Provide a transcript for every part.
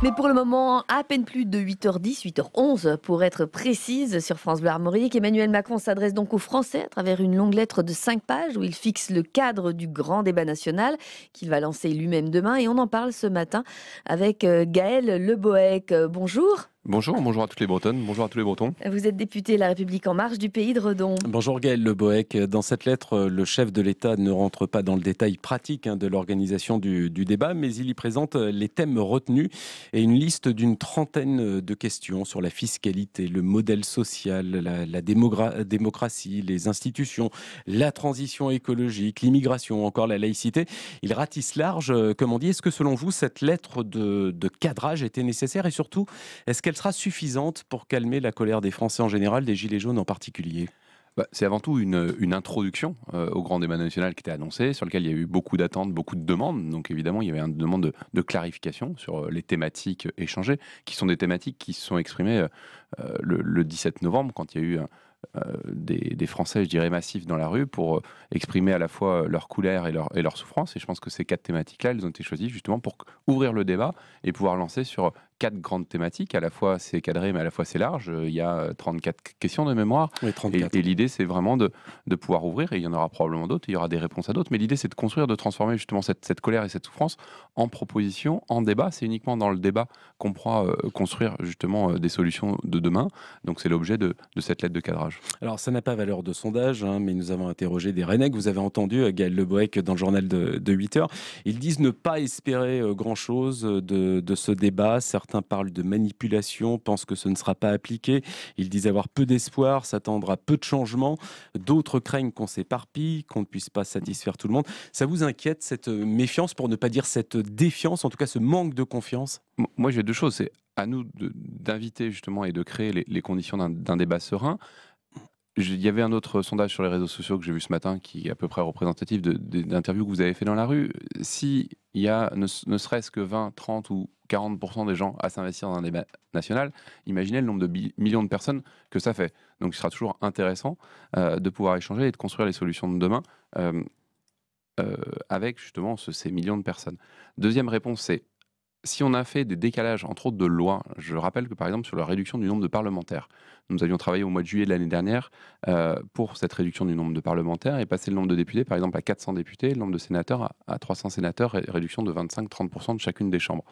Mais pour le moment, à peine plus de 8h10, 8h11 pour être précise sur France Bleu Armorique. Emmanuel Macron s'adresse donc aux Français à travers une longue lettre de 5 pages où il fixe le cadre du grand débat national qu'il va lancer lui-même demain. Et on en parle ce matin avec euh, Gaël Leboeck. Euh, bonjour. Bonjour, bonjour à toutes les Bretonnes, bonjour à tous les Bretons. Vous êtes député de La République En Marche du pays de Redon. Bonjour Gaël Leboeck. Dans cette lettre, euh, le chef de l'État ne rentre pas dans le détail pratique hein, de l'organisation du, débat, mais il y présente euh, les thèmes retenus et une liste d'une trentaine euh, de questions sur la fiscalité, le modèle social, la, démocratie, les institutions, la transition écologique, l'immigration, encore la laïcité. Il ratisse large. comme on dit, est-ce que selon vous, cette lettre de cadrage était nécessaire et surtout, est-ce qu'elle sera suffisante pour calmer la colère des Français en général, des Gilets jaunes en particulier bah, c'est avant tout une, introduction euh, au grand débat national qui était annoncé, sur lequel il y a eu beaucoup d'attentes, beaucoup de demandes. Donc évidemment, il y avait une demande de, clarification sur euh, les thématiques échangées, qui sont des thématiques qui se sont exprimées euh, le, 17 novembre, quand il y a eu... des, Français, je dirais, massifs dans la rue pour exprimer à la fois leur colère et et leur souffrance. Et je pense que ces quatre thématiques-là, elles ont été choisies justement pour ouvrir le débat et pouvoir lancer sur quatre grandes thématiques. À la fois, c'est cadré, mais à la fois, c'est large. Euh, il y a 34 euh, questions de mémoire. Et, l'idée, c'est vraiment de, de, pouvoir ouvrir. Et il y en aura probablement d'autres. Il y aura des réponses à d'autres. Mais l'idée, c'est de construire, de transformer justement cette, cette, colère et cette souffrance en proposition, en débat. C'est uniquement dans le débat qu'on pourra euh, construire justement des solutions de demain. Donc, c'est l'objet de, de, cette lettre de cadrage. Alors, ça n'a pas valeur de sondage, hein, mais nous avons interrogé des Rennais vous avez entendu, Gaël Leboeck, dans le journal de, 8 heures. Ils disent ne pas espérer grand-chose de, de ce débat. Certains Certains parlent de manipulation, pensent que ce ne sera pas appliqué. Ils disent avoir peu d'espoir, s'attendre à peu de changements. D'autres craignent qu'on s'éparpille, qu'on ne puisse pas satisfaire tout le monde. Ça vous inquiète cette euh, méfiance, pour ne pas dire cette défiance, en tout cas ce manque de confiance Moi, j'ai deux choses. C'est à nous d'inviter justement et de créer les, les conditions d'un débat serein il y avait un autre sondage sur les réseaux sociaux que j'ai vu ce matin qui est à peu près représentatif d'interviews que vous avez fait dans la rue. Si il y a ne, serait-ce que 20, 30 ou 40% des gens à s'investir dans un débat national, imaginez le nombre de millions de personnes que ça fait. Donc il sera toujours intéressant euh, de pouvoir échanger et de construire les solutions de demain euh, euh, avec justement ces millions de personnes. Deuxième réponse, c'est si on a fait des décalages, entre autres de lois, je rappelle que par exemple sur la réduction du nombre de parlementaires, nous avions travaillé au mois de juillet de l'année dernière euh, pour cette réduction du nombre de parlementaires et passer le nombre de députés par exemple à 400 députés, le nombre de sénateurs à, 300 sénateurs réduction de 25-30% de chacune des chambres.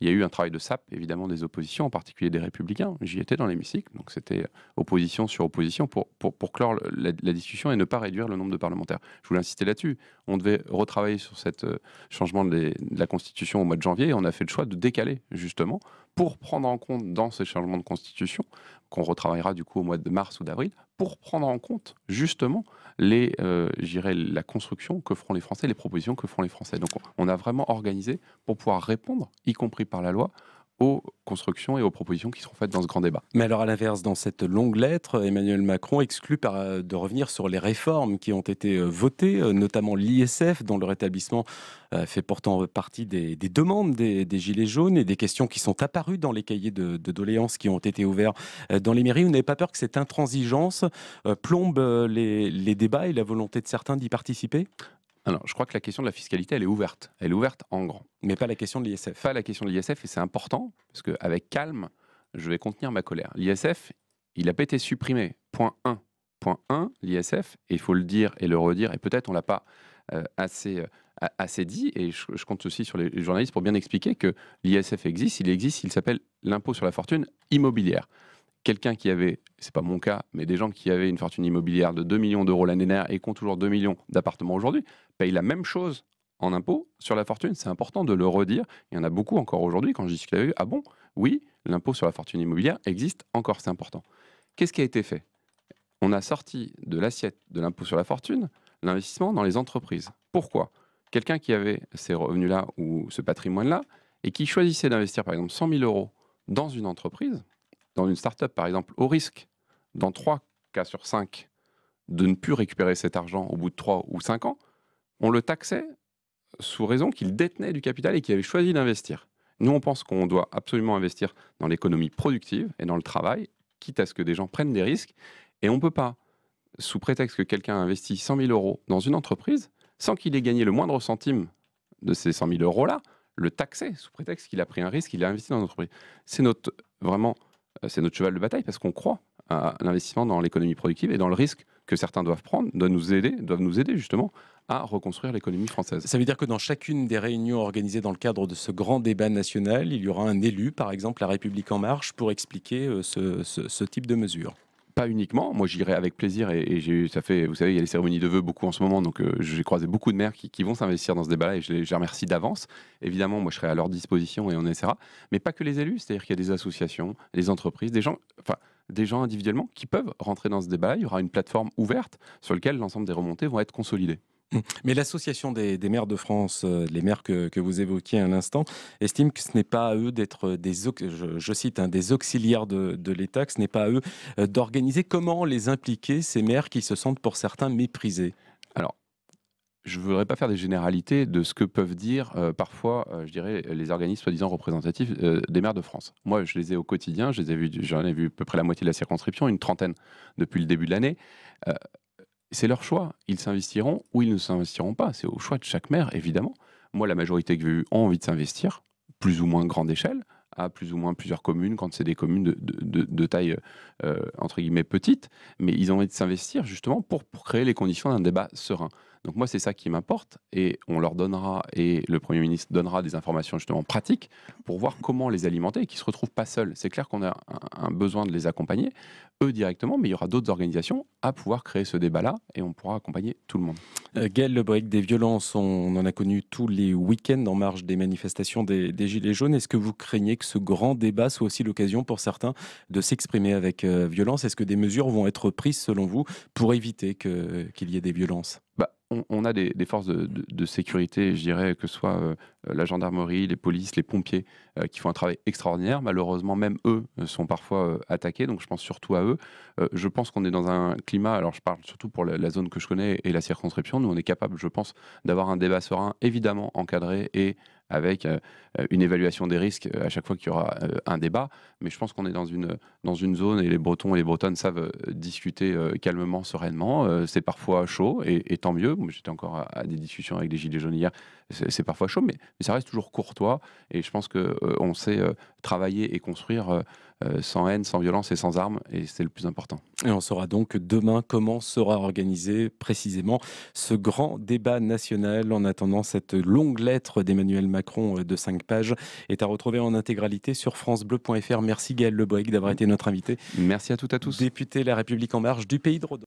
Il y a eu un travail de sape, évidemment, des oppositions, en particulier des républicains. J'y étais dans l'hémicycle, donc c'était opposition sur opposition pour, pour, clore la, discussion et ne pas réduire le nombre de parlementaires. Je voulais insister là-dessus. On devait retravailler sur ce euh, changement de, la Constitution au mois de janvier on a fait le choix de décaler, justement, pour prendre en compte dans ces changements de Constitution qu'on retravaillera du coup au mois de mars ou d'avril, pour prendre en compte justement les, euh, la construction que feront les Français, les propositions que feront les Français. Donc on a vraiment organisé pour pouvoir répondre, y compris par la loi, aux constructions et aux propositions qui seront faites dans ce grand débat. Mais alors à l'inverse, dans cette longue lettre, Emmanuel Macron exclut euh, de revenir sur les réformes qui ont été euh, votées, euh, notamment l'ISF, dont le rétablissement fait pourtant partie des, demandes des, Gilets jaunes et des questions qui sont apparues dans les cahiers de, doléances qui ont été ouverts dans les mairies. Vous n'avez pas peur que cette intransigeance plombe les débats et la volonté de certains d'y participer alors, je crois que la question de la fiscalité, elle est ouverte. Elle est ouverte en grand. Mais pas la question de l'ISF. Pas la question de l'ISF, et c'est important, parce qu'avec calme, je vais contenir ma colère. L'ISF, il n'a pas été supprimé. Point 1. Point 1, l'ISF, et il faut le dire et le redire, et peut-être on ne l'a pas euh, euh, assez, dit, et je, compte aussi sur les journalistes pour bien expliquer que l'ISF existe, il existe, il s'appelle l'impôt sur la fortune immobilière quelqu'un qui avait, c'est pas mon cas, mais des gens qui avaient une fortune immobilière de 2 millions d'euros l'année dernière et qui ont toujours 2 millions d'appartements aujourd'hui, payent la même chose en impôt sur la fortune. C'est important de le redire. Il y en a beaucoup encore aujourd'hui quand je y a eu, Ah bon Oui, l'impôt sur la fortune immobilière existe encore, c'est important. Qu'est-ce qui a été fait On a sorti de l'assiette de l'impôt sur la fortune l'investissement dans les entreprises. Pourquoi Quelqu'un qui avait ces revenus-là ou ce patrimoine-là et qui choisissait d'investir par exemple 100 000 euros dans une entreprise, dans une start-up, par exemple, au risque, dans 3 cas sur 5, de ne plus récupérer cet argent au bout de 3 ou 5 ans, on le taxait sous raison qu'il détenait du capital et qu'il avait choisi d'investir. Nous, on pense qu'on doit absolument investir dans l'économie productive et dans le travail, quitte à ce que des gens prennent des risques. Et on ne peut pas, sous prétexte que quelqu'un investit 100 000 euros dans une entreprise, sans qu'il ait gagné le moindre centime de ces 100 000 euros-là, le taxer sous prétexte qu'il a pris un risque, qu'il a investi dans une entreprise. C'est notre vraiment euh, c'est notre cheval de bataille parce qu'on croit à l'investissement dans l'économie productive et dans le risque que certains doivent prendre, doivent nous aider, doivent nous aider justement à reconstruire l'économie française. Ça veut dire que dans chacune des réunions organisées dans le cadre de ce grand débat national, il y aura un élu, par exemple La République en marche, pour expliquer euh, ce, ce type de mesures pas uniquement. Moi, j'irai avec plaisir et, et ça fait, vous savez, il y a les cérémonies de vœux beaucoup en ce moment, donc euh, j'ai croisé beaucoup de maires qui, vont s'investir dans ce débat et je les, remercie d'avance. Évidemment, moi, je serai à leur disposition et on essaiera. Mais pas que les élus, c'est-à-dire qu'il y a des associations, des entreprises, des gens, enfin, des gens individuellement qui peuvent rentrer dans ce débat. Il y aura une plateforme ouverte sur laquelle l'ensemble des remontées vont être consolidées. Mais l'association des, maires de France, euh, les maires que, vous évoquiez à l'instant, estime que ce n'est pas à eux d'être des, je, cite, hein, des auxiliaires de, l'État, ce n'est pas à eux euh, d'organiser. Comment les impliquer, ces maires qui se sentent pour certains méprisés Alors, je ne voudrais pas faire des généralités de ce que peuvent dire euh, parfois, je dirais, les organismes soi-disant représentatifs des maires de France. Moi, je les ai au quotidien, ai j'en ai vu à peu près la moitié de la circonscription, une trentaine depuis le début de l'année c'est leur choix. Ils s'investiront ou ils ne s'investiront pas. C'est au choix de chaque maire, évidemment. Moi, la majorité que j'ai eue ont envie de s'investir, plus ou moins grande échelle, à plus ou moins plusieurs communes, quand c'est des communes de, de, taille, euh, entre guillemets, petite. Mais ils ont envie de s'investir, justement, pour créer les conditions d'un débat serein. Donc moi, c'est ça qui m'importe et on leur donnera, et le Premier ministre donnera des informations justement pratiques pour voir comment les alimenter et qu'ils ne se retrouvent pas seuls. C'est clair qu'on a un, besoin de les accompagner, eux directement, mais il y aura d'autres organisations à pouvoir créer ce débat-là et on pourra accompagner tout le monde. Euh, Gael le des violences, on en a connu tous les week-ends en marge des manifestations des, Gilets jaunes. Est-ce que vous craignez que ce grand débat soit aussi l'occasion pour certains de s'exprimer avec euh, violence Est-ce que des mesures vont être prises selon vous pour éviter qu'il y ait des violences bah, on, on, a des, forces de, sécurité, je dirais, que ce soit euh, euh, la gendarmerie, les polices, les pompiers, euh, qui font un travail extraordinaire. Malheureusement, même eux euh, sont parfois attaqués, donc je pense surtout à eux. je pense qu'on est dans un climat, alors je parle surtout pour la, zone que je connais et la circonscription, nous on est capable, je pense, d'avoir un débat serein, évidemment encadré et avec une évaluation des risques à chaque fois qu'il y aura un débat. Mais je pense qu'on est dans une, dans une zone et les Bretons et les Bretonnes savent discuter calmement, sereinement. c'est parfois chaud et, tant mieux. J'étais encore à, à, des discussions avec les Gilets jaunes hier. C'est parfois chaud, mais mais ça reste toujours courtois. Et je pense qu'on euh, on sait euh, travailler et construire euh, sans haine, sans violence et sans armes. Et c'est le plus important. Et on saura donc demain comment sera organisé précisément ce grand débat national. En attendant, cette longue lettre d'Emmanuel Macron de 5 pages est à retrouver en intégralité sur FranceBleu.fr. Merci Gaël Leboïc d'avoir été notre invité. Merci à toutes et à tous. Député La République En Marche du pays de Rodon.